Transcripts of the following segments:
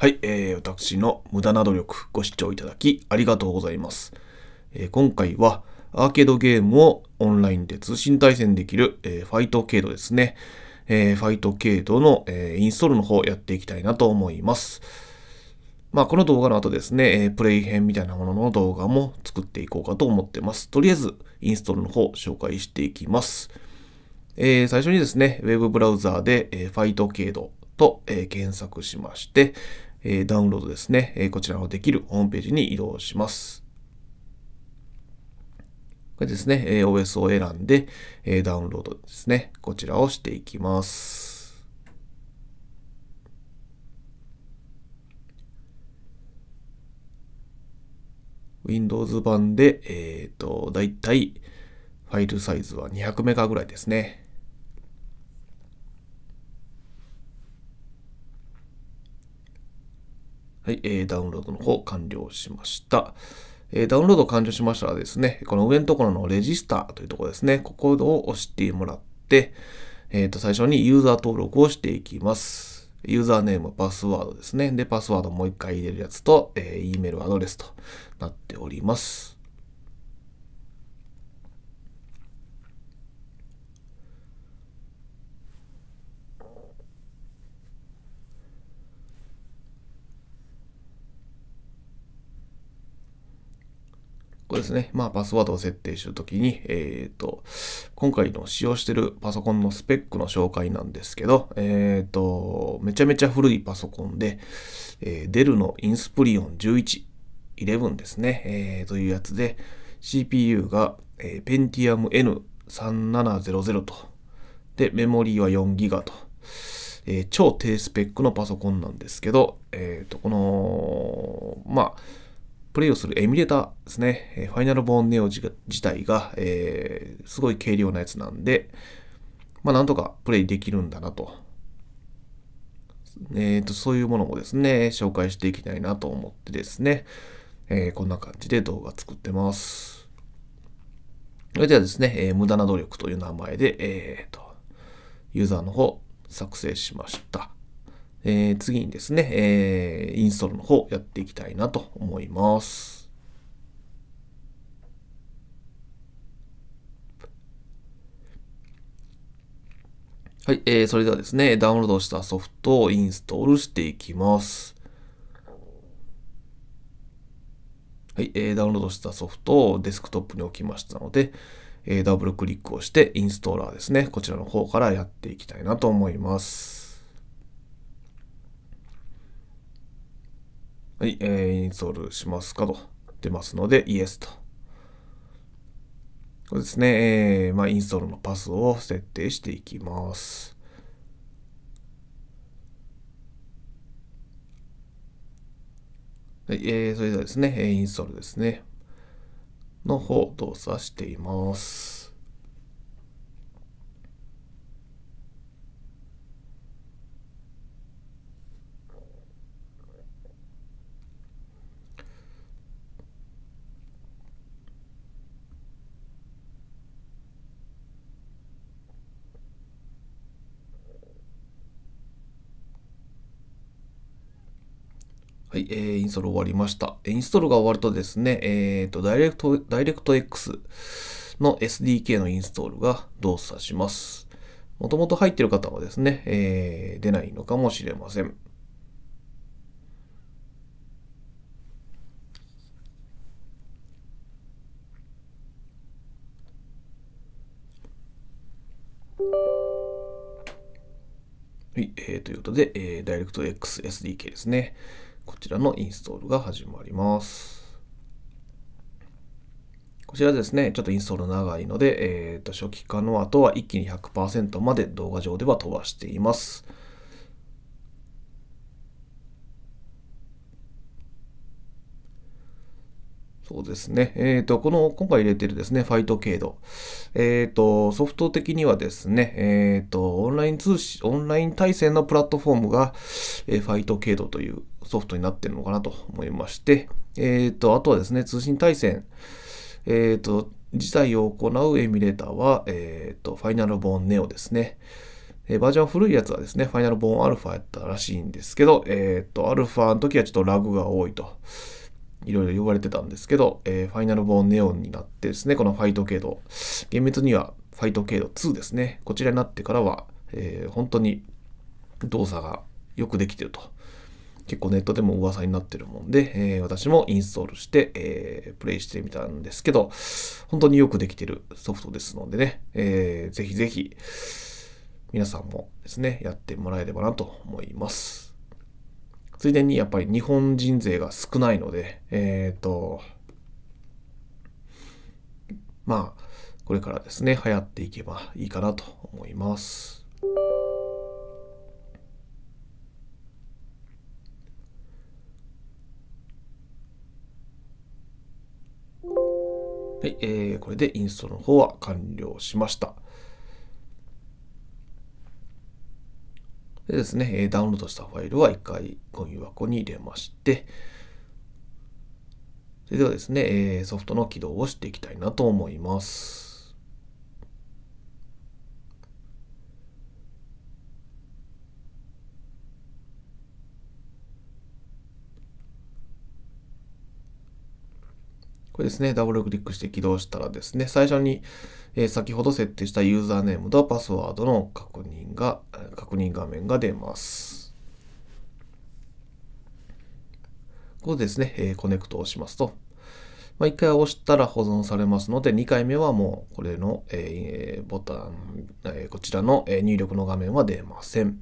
はい、えー、私の無駄な努力ご視聴いただきありがとうございます。えー、今回はアーケードゲームをオンラインで通信対戦できる、えー、ファイトケードですね。えー、ファイトケードの、えー、インストールの方やっていきたいなと思います。まあ、この動画の後ですね、えー、プレイ編みたいなものの動画も作っていこうかと思ってます。とりあえず、インストールの方紹介していきます。えー、最初にですね、ウェブブラウザーで、えー、ファイトケードと、えー、検索しまして、えダウンロードですね、えこちらのできるホームページに移動します。これですね、え OS を選んで、えダウンロードですね、こちらをしていきます。Windows 版で、えっ、ー、と、だいたいファイルサイズは200メガぐらいですね。はい、えー、ダウンロードの方完了しました。えー、ダウンロード完了しましたらですね、この上のところのレジスターというところですね、ここを押してもらって、えっ、ー、と、最初にユーザー登録をしていきます。ユーザーネーム、パスワードですね。で、パスワードもう一回入れるやつと、えー、E メールアドレスとなっております。これですね、まあ、パスワードを設定するときに、えっ、ー、と、今回の使用してるパソコンのスペックの紹介なんですけど、えっ、ー、と、めちゃめちゃ古いパソコンで、えー、デルのインスプリオン11、11ですね、えー、というやつで、CPU が、えー、Pentium N3700 と、で、メモリーは 4GB と、えー、超低スペックのパソコンなんですけど、えっ、ー、と、この、まあ、プレイをするエミュレーターですね。ファイナルボーンネオ自体が、えー、すごい軽量なやつなんで、まあ、なんとかプレイできるんだなと。えーと、そういうものもですね、紹介していきたいなと思ってですね、えー、こんな感じで動画作ってます。それではですね、えー、無駄な努力という名前で、えーとユーザーの方作成しました。えー、次にですね、えー、インストールの方やっていきたいなと思います。はい、えー、それではですね、ダウンロードしたソフトをインストールしていきます。はい、えー、ダウンロードしたソフトをデスクトップに置きましたので、えー、ダブルクリックをしてインストーラーですね、こちらの方からやっていきたいなと思います。はい、えー、インストールしますかと出ますので、イエスと。これですね、えー、まあ、インストールのパスを設定していきます。はい、えー、それではですね、インストールですね。の方、動作しています。はい、えー、インストール終わりました。インストールが終わるとですね、えっ、ー、と、ダイレクト、ダイレクト X の SDK のインストールが動作します。もともと入ってる方はですね、えー、出ないのかもしれません。はい、えー、ということで、えー、ダイレクト X SDK ですね。こちらのインストールが始まります。こちらですね、ちょっとインストール長いので、えっ、ー、と、初期化の後は一気に100%まで動画上では飛ばしています。そうですね。えっ、ー、と、この、今回入れてるですね、ファイト経度。えっ、ー、と、ソフト的にはですね、えっ、ー、と、オンライン通信、オンライン対戦のプラットフォームが、えファイト経度という、ソフトになってるのかなと思いまして、えっ、ー、と、あとはですね、通信対戦、えっ、ー、と、自体を行うエミュレーターは、えっ、ー、と、ファイナルボーンネオですね。えバージョン古いやつはですね、ファイナルボーンアルファやったらしいんですけど、えっ、と、アルファの時はちょっとラグが多いと、いろいろ言われてたんですけど、えファイナルボーンネオンになってですね、このファイト経度、厳密にはファイト経度2ですね、こちらになってからは、え本当に動作がよくできてると結構ネットでも噂になってるもんで、えー、私もインストールして、えー、プレイしてみたんですけど、本当によくできてるソフトですのでね、えー、ぜひぜひ、皆さんもですね、やってもらえればなと思います。ついでにやっぱり日本人勢が少ないので、えっ、ー、と、まあ、これからですね、流行っていけばいいかなと思います。これでインストの方は完了しました。でですね、ダウンロードしたファイルは1回ゴミ箱に入れまして、それではですね、ソフトの起動をしていきたいなと思います。これですね、ダブルクリックして起動したらですね、最初に、えー、先ほど設定したユーザーネームとパスワードの確認が、確認画面が出ます。ここでですね、えー、コネクトをしますと、まあ、1回押したら保存されますので、2回目はもうこれの、えー、ボタン、えこちらの入力の画面は出ません。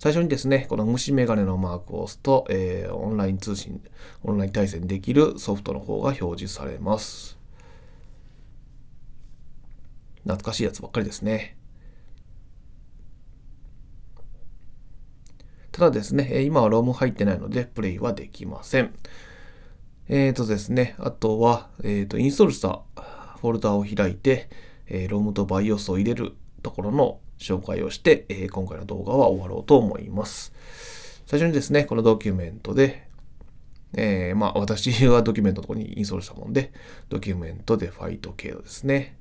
最初にですね、この虫眼鏡のマークを押すと、えー、オンライン通信、オンライン対戦できるソフトの方が表示されます。懐かしいやつばっかりですね。ただですね、今はローム入ってないので、プレイはできません。えっ、ー、とですね、あとは、えっ、ー、と、インストールしたフォルダを開いて、えー、ロームと BIOS を入れるところの紹介をして、えー、今回の動画は終わろうと思います。最初にですね、このドキュメントで、えー、まあ私はドキュメントのところにインストールしたもんで、ドキュメントでファイト経路ですね。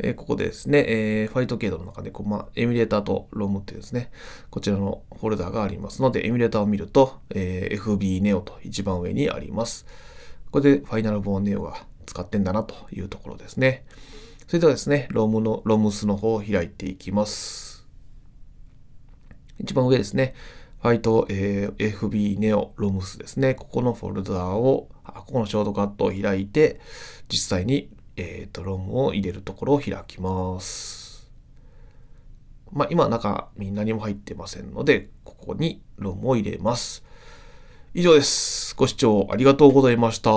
えー、ここでですね、えー、ファイト経路の中でこう、まあ、エミュレーターとロムっていうですね、こちらのフォルダがありますので、エミュレーターを見ると、えー、FB n e o と一番上にあります。これで Final ボーネオが使ってんだなというところですね。それではですね、ロムの、ロムスの方を開いていきます。一番上ですね。ファイト、えー、FB ネオロムスですね。ここのフォルダーを、ここのショートカットを開いて、実際に、えっ、ー、と、ロムを入れるところを開きます。まあ、今、中、みんなにも入ってませんので、ここにロムを入れます。以上です。ご視聴ありがとうございました。